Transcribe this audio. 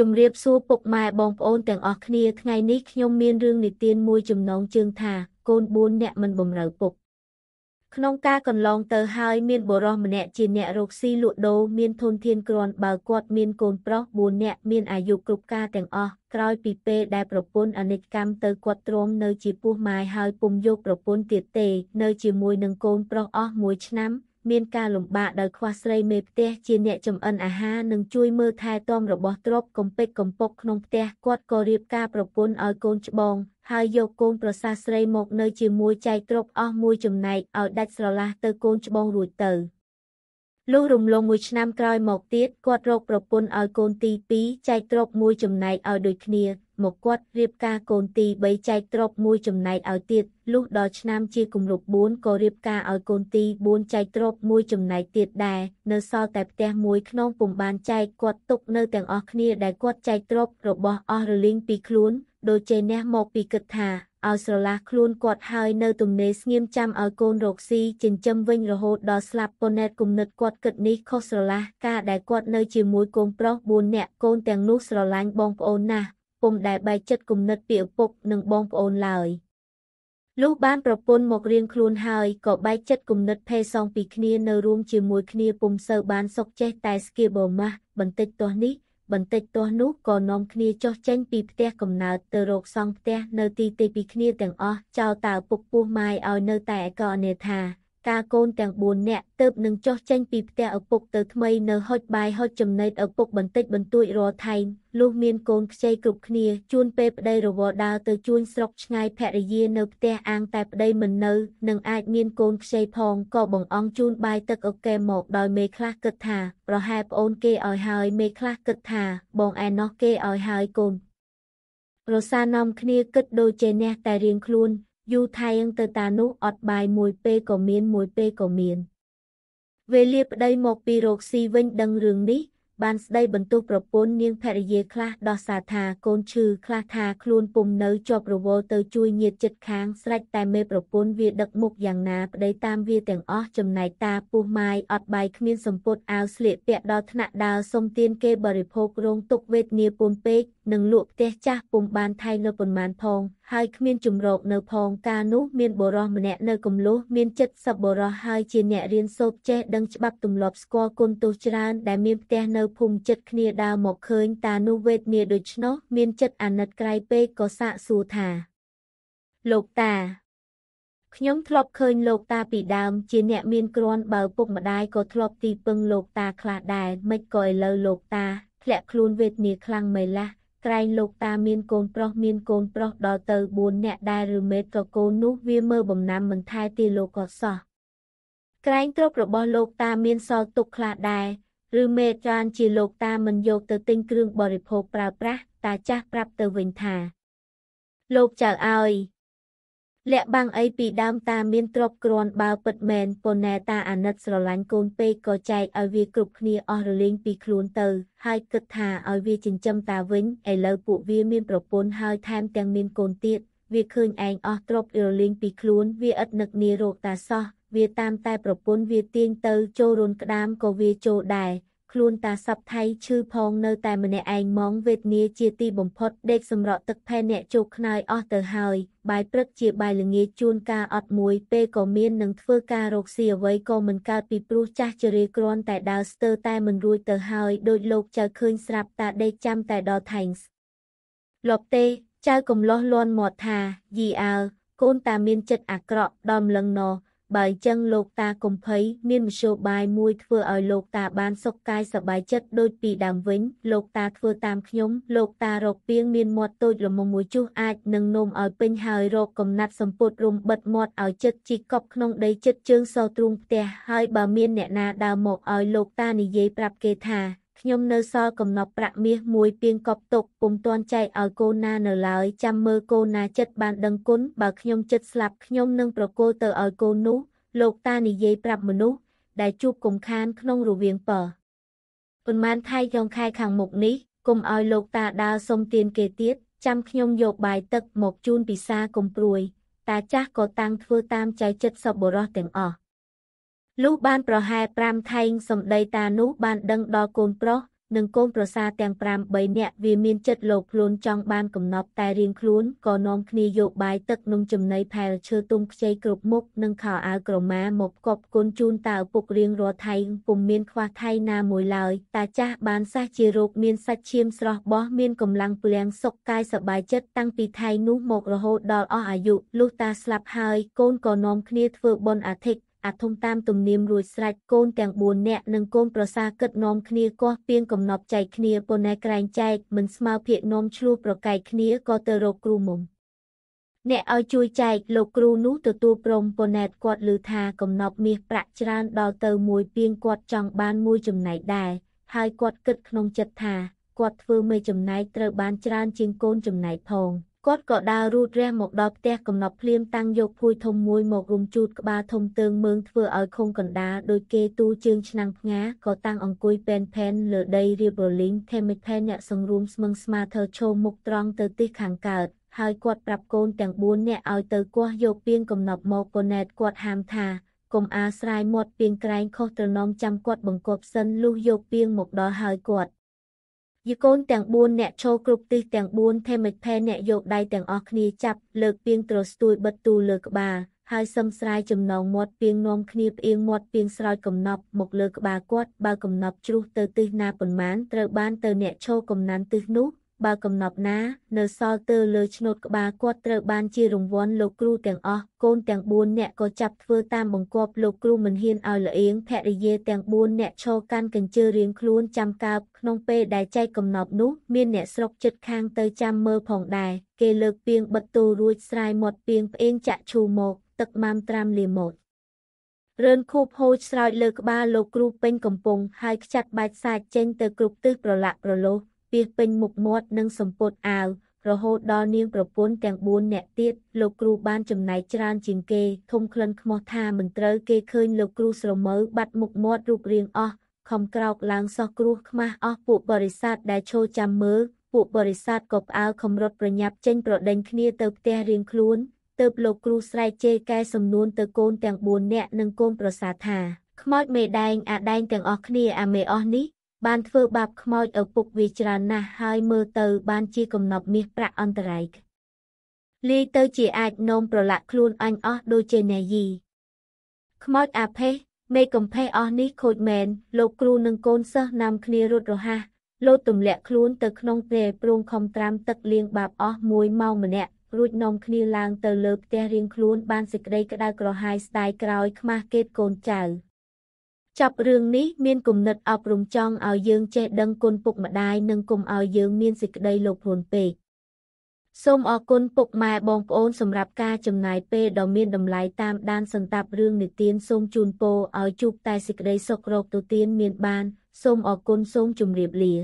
ជម្រាបសួរពុកម៉ែបងប្អូនទាំងអស់គ្នាថ្ងៃនេះខ្ញុំមានរឿងនិទានមួយចំណងជើងថា កូន4នាក់មិនបំរើពុកក្នុងការកន្លងទៅហើយមានបុរសម្នាក់ជាអ្នករកស៊ីលក់ដូរមានធនធានគ្រាន់បើគាត់មានកូនប្រុស4នាក់មានអាយុគ្រប់ការទាំងអស់ក្រោយពីពេលដែលប្រពន្ធអនិច្ចកម្មទៅគាត់ទ្រាំនៅជាពោះម៉ាយហើយពុំយកប្រពន្ធទៀតទេ នៅជាមួយនឹងកូនប្រុសអស់មួយឆ្នាំមានការលំបាកដោយខ្វះស្រីមេផ្ទះជាអ្នកចំអិនអាហារនិងជួយមើលថែទាំរបស់ទ្រពកំពេចកំពុកក្នុងផ្ទះគាត់ក៏រៀបការប្រពន្ធឲ្យកូនច្បង ហើយយកកូនប្រសាស្រីមកនៅជាមួយចែកទ្រពអស់មួយចំណែកឲ្យដាច់ស្រឡះទៅកូនច្បងរួចទៅលុះរំលងមួយឆ្នាំក្រោយមកទៀតគាត់រកប្រពន្ធឲ្យកូនទី2ចែកទ្រពមួយចំណែកឲ្យដូចគ្នាមកគាត់រៀបការកូនទី3ចែកទ្រព្យមួយចំណែកឲ្យទៀតលុះដល់ឆ្នាំជាគំលប់4ក៏រៀបការឲ្យកូនទី4ចែកទ្រព្យមួយចំណែកទៀតដែរនៅសល់តែផ្ទះមួយក្នុងពុំបានចែកគាត់ទុកនៅទាំងអស់គ្នាដែលគាត់ចែកទ្រព្យរបស់អស់រលីងពីខ្លួនដូចជាអ្នកមកពីគិតថាឲ្យស្រឡះខ្លួនគាត់ហើយនៅទំនេរស្ងៀមចាំឲ្យកូនរកស៊ីចិញ្ចឹមវិញរហូតដល់ស្លាប់ប៉ុន្តែគុណិតគាត់គិតនេះខុសស្រឡះការដែលគាត់នៅជាមួយកូនប្រុស4នាក់កូនទាំងនោះស្រឡាញ់បងប្អូនណាស់ពុំដែលបែកចិត្តគំនិតពីឪពុកនិងបងប្អូនឡើយលុះបានប្រពន្ធមករៀងខ្លួនហើយក៏បែកចិត្តគំនិតភេសងពីគ្នានៅរួមជាមួយគ្នាពុំសូវបាន សុខចេះតែស្គៀបម៉ាស់បន្តិចទាស់នេះបន្តិចទាស់នោះក៏នាំគ្នាចុះចេញពីផ្ទះកំណើតទៅរកសង់ផ្ទះនៅទីទីពីគ្នាទាំងអស់ចោលតើពុកពោះម៉ាយឲ្យនៅ តែអកនេថាការកូនទាំង4នាក់ទៅនឹងចុះចេញពីផ្ទះឪពុកទៅថ្មីនៅហុចបាយហុចចំណេតឪពុកបន្តិចបន្តួចរាល់ថែងលុះមានកូនខ្ចីគ្រប់គ្នាជួនពេលប្តីរវល់ដើរទៅជួញស្រុកឆ្ងាយភរិយានៅផ្ទះអាងតែប្តីមិននៅនឹងអាចមានកូន ខ្ចីផងក៏បងអង្គជូនបាយទឹកអូកែមកដោយមេខ្លះគិតថាប្រហែលប្អូនគេឲ្យហើយមេខ្លះគិតថា បងឯណោះគេឲ្យហើយកូនរសានាំគ្នា គិតដូចជាអ្នកតែរៀងខ្លួនយូរថែងទៅតានោះអត់បាយមួយពេលក៏មានមួយពេលក៏មាន វេលាប្តីមកពីរកស៊ីវិញដឹងរឿងនេះបានស្ដីបន្ទោសប្រពន្ធនាងភរិយាខ្លះដោះសារថាកូនឈឺខ្លះថាខ្លួនពុំនៅជាប់រវល់ទៅជួយញាតចិត្តខាងស្រេចតែមេប្រពន្ធវាដឹកមុខយ៉ាងណាប្តីតាមវាទាំងអស់ចំណែកតាពុះម៉ាយអត់បាយគ្មានសម្ពុតអាវស្លៀកពាក់ដល់ថ្នាក់ដើរសុំទានគេបរិភោគរងទុកវេទនាពុនពេកនិងលក់ផ្ទះចាស់ពុំបានថៃនៅប៉ុន្មានផងហើយគ្មានជំរកនៅផង កាលនោះមានបុរសម្នាក់នៅកំលោះមានចិត្តសប្បុរសហើយជាអ្នករៀនសូត្រចេះដឹងច្បាប់ទម្លាប់ស្គាល់គុណទោសច្រើនដែល មានផ្ទះនៅភូមិចិត្តគ្នាដើរមកឃើញតានោះវេទនាដូច្នោះមានចិត្តអាណិតក្រៃពេកក៏សាកសួរថាលោកតាខ្ញុំធ្លាប់ឃើញលោកតា ពីដើមជា អ្នកមានគ្រាន់បើ ពុកម្ដាយក៏ធ្លាប់ទីពឹងលោកតាខ្លះដែរមិនក៏ឥឡូវលោកតាធ្លាក់ខ្លួនវេទនាខ្លាំងមែនឡាស់ក្រែងលោកតាមានកូនប្រុសមានកូនប្រុសដល់ទៅ4នាក់ដែរឬមេត្រកូននោះវាមើលបំណាំមិនថែទីលោកក៏សោះក្រែងទ្រព្យរបស់លោកតាមានសល់ទុកខ្លះដែរឬមេចានជាលោកតាមិនយកទៅទិញគ្រឿង បរិភោគប្រើប្រាស់តាចាស់ប្រាប់ទៅវិញថាលោកចៅអើយលាក់បាំងអីពីដើមតាមានទ្រពគ្រាន់បើពិតមែនប៉ុន្តែតាអាណិតស្រឡាញ់កូនពេកក៏ចែកឲ្យវាគ្រប់គ្នាអស់រលែងពីខ្លួនទៅ ហើយគិតថាឲ្យវាចិញ្ចឹមតាវិញឥឡូវពួកវាមានប្រពន្ធហើយថែមទាំងមានកូនទៀតវាឃើញឯងអស់ទ្រពរលែងពីខ្លួន វាឥតនឹកនារោគតាសោះវាតាមតែប្រពន្ធវាទាញទៅចូលរូនក្តាមក៏វាចូលដែរខ្លួនតាសັບថៃឈឺផងនៅតែម្នាក់ឯងមកវេទនាជាទីបំផុតដេក សម្រក់ទឹកផែអ្នកជោគខ្នើយអស់ទៅហើយបាយព្រឹកជាបាយល្ងាចជួនកាអត់មួយពេលក៏មាននឹងធ្វើការរកស៊ីអ្វីក៏មិនកើតពីព្រោះចាស់ជរាគ្រាន់តែដើរស្ទើរតែមិនរួចទៅហើយដូចលោកចៅឃើញស្រាប់តាដេកចាំតែដល់ថែងលបទេចៅកំលោះលន់មាត់ថាយីអើកូនតាមានចិត្តអាក្រក់ដល់ម្លឹងណោះបើចឹងលោកតាកំភៃមានមធ្យោបាយមួយធ្វើឲ្យលោកតាបានសុខកាយសប្បាយចិត្តដូចពីដើមវិញលោកតាធ្វើតាមខ្ញុំលោកតារកពីងមានមាត់តូចល្មមមួយជុះអាចនឹងនោមឲ្យពេញហើយរកកំណាត់សម្ពុតរុំបិទមាត់ឲ្យចិត្តជីកប់ក្នុងដីចិត្តជើងសោទ្រូងផ្ទះហើយបើមានអ្នកណាដើរមកឲ្យលោកតានិយាយប្រាប់គេថាខ្ញុំនៅសល់កំណប់ប្រាក់មាសមួយពាងកប់ទុកពុំទាន់ចែកឲ្យកូនណានៅឡើយចាំមើលកូនណាចិត្តបានដឹងគុណបើខ្ញុំចិត្តស្លាប់ខ្ញុំនឹងប្រគល់ទៅឲ្យកូននោះលោកតានិយាយប្រាប់មនុស្សដែលជួបកុំខានក្នុងរវាងពើប៉ុន្មានថៃក្នុងខែខាងមុខនេះគុំឲ្យលោកតាដើរសុំទានគេទៀតចាំខ្ញុំយកបាយទឹកមកជូនពិសាកុំព្រួយ តាចាស់ក៏តាំងធ្វើតាមចៃចិត្តសប្បុរសទាំងអស់លុះបានប្រហែល5ខែងសម្ដីតានោះបានដឹងដល់កូនប្រុសនិងកូនប្រសាទាំង5 3នាក់វាមានចិត្តលោកខ្លួនចង់បានកំណប់តែរៀងខ្លួនក៏នាំគ្នាយកបាយទឹកនំចំណីផែលឈើទុំខ្ចីគ្រប់មុខនិងខោអាវក្រមាមកគប់គុណជូនតើឪពុករៀងរាល់ថៃពុំមានខ្វះថៃណាមួយឡើយតាចាស់បានសះជារោគមានសាច់ឈាមស្រស់បោះមានកម្លាំងពលៀងសុខកាយសบายចិត្តតាំងពីថៃនោះមករហូតដល់អស់អាយុលុះតាស្លាប់ហើយកូនក៏នាំគ្នាធ្វើបុណ្យអាធិកអាធំតាមទំនៀមរួចស្រេចកូនទាំង4នាក់និងកូនប្រសាគិតនាំគ្នាគាស់ពីងកំណប់ចែកគ្នាប៉ុន្តែក្រែងចែកមិនស្មើភាកនាំឆ្លោះប្រកែកគ្នាក៏ទៅរកគ្រូមុំអ្នកឲ្យជួយចែកលោកគ្រូនោះទទួលព្រមប៉ុន្តែគាត់ឮថាកំណប់មាសប្រាក់ច្រើនដល់ទៅមួយពីងគាត់ចង់បានមួយចំណែកដែរហើយគាត់គិត ក្នុងចិត្តថាគាត់ធ្វើមេចំណែកត្រូវបានច្រើនជាងកូនចំណែកផង។គាត់ក៏ដើររូតរះមកដល់ផ្ទះកំណប់ភ្លាមតាំងយកភួយធំមួយមករុំជូតក្បាលធំទើងមើងធ្វើឲ្យខុងកណ្ដាលដោយគេទូជើងឆ្នាំងផ្ងាក៏តាំងអង្គុយពេនផែនលើដីរៀបរលីងថេមិផែនអ្នកសង្រួមស្មឹងស្មាធើឈោមុខត្រង់ទៅទិសខាងកើតហើយគាត់ប្រាប់កូនទាំង4នាក់ឲ្យទៅគាស់យកពាងកំណប់មកប៉ុន្តែគាត់ហាមថាកុំអាស្រ័យមាត់ពាងក្រែងខុសត្រណមចាំគាត់បង្កប់សិនលុះយកពាងមកដល់ហើយគាត់យីកូនទាំង4អ្នកឈរគ្រប់ទិសទាំង4ថេមិចផែអ្នកយកដៃទាំងអស់គ្នាចាប់លើកពីងត្រស្ទួយបិទទូលើក្បាលហើយសឹមស្រាយចំណងមាត់ពីងនាំគ្នាផ្អៀងមាត់ពីងស្រោចកំណប់មកលើក្បាលគាត់បើកំណប់ជ្រុះទៅទិសណាប៉ុន្មានត្រូវបានទៅអ្នកឈរកំណាន់ទិសនោះបើកំណប់ណានៅសល់ទើលើឆ្នូតក្បាលគាត់ត្រូវបានជារង្វាន់លោកគ្រូទាំងអស់កូនទាំង4នាក់ក៏ចាប់ធ្វើតាមបង្គាប់លោកគ្រូមិនហ៊ានឲ្យល្អៀងភរិយាទាំង4នាក់ឈរកាន់កញ្ជើរៀងខ្លួនចាំកើបក្នុងពេលដែលចែកកំណប់នោះមានអ្នកស្រុកជិតខាងទៅចាំមើលផងដែរគេលើកពីងបិទទូរួចស្រាយមាត់ពីងផ្អេងចាក់ឈូមកទឹកម៉ាំត្រាំលាមករឿនខូបហូចស្រោចលើក្បាលលោកគ្រូពេញកំពង់ហើយខ្ចាត់បាច់សាច់ចេញទៅគ្រប់ទិសប្រឡាក់ប្រលោះពាសពេញមុខមាត់និងសំពត់អាវរហូតដល់នាងប្រពន្ធទាំង4នាក់ទៀតលោកគ្រូបានចំណែកច្រើនជាងគេធំក្លិនខ្មោះថាមិនត្រូវគេឃើញលោកគ្រូស្រមើបាត់មុខមាត់រូបរាងអស់ខំក្រោកឡើងសោះគ្រោះខ្មាស់អស់ពួកបរិស័ទដែលឈរចាំមើលពួកបរិស័ទក៏ផ្អើលខំរត់ប្រញាប់ចេញប្រដេញគ្នាទៅផ្ទះរៀងខ្លួន ទៅលោកគ្រូស្រែកជេរកែសំនួនទៅកូនទាំង4នាក់និងកូនប្រសាថាខ្មោចមេដែងអាដែងទាំងអស់គ្នាអាមេអស់នេះបានធ្វើបាបខ្មោចឪពុកវាច្រើនណាស់ហើយមើលទៅបានជាកំណប់មាសប្រាក់អន្តរាយលាយទៅជាអាចនោមប្រឡាក់ខ្លួនអញអស់ដូចជាអ្នកយីខ្មោចអាភេសមេកំភេសអស់នេះខូចមែនលោកគ្រូនិងកូនសិស្សនាំគ្នារត់រហ័សលោតទម្លាក់ខ្លួនទៅក្នុងព្រែព្រងខំត្រាំទឹកលាងបាបអស់មួយម៉ោងម្នាក់រួចនាំគ្នាឡើងទៅលើផ្ទះរៀងខ្លួនបានសេចក្តីក្តៅក្រហាយស្ដាយក្រោយខ្មាស់កេតកូនចៅ។ចប់រឿងនេះមានគំនិតអប់រំចង់ឲ្យយើងចេះដឹងគុណពុកម្ដាយនិងកុំឲ្យយើងមានសេចក្តីលោភលន់ពេកសូមអរគុណពុកម៉ែបងប្អូន សម្រាប់ការចំណាយពេលដ៏មានតម្លៃតាមដានសន្តាប់រឿងនិទានសូមជូនពរឲ្យជួបតែសេចក្តីសុខរកទូទានមានបានសូមអរគុណសូមជម្រាបលា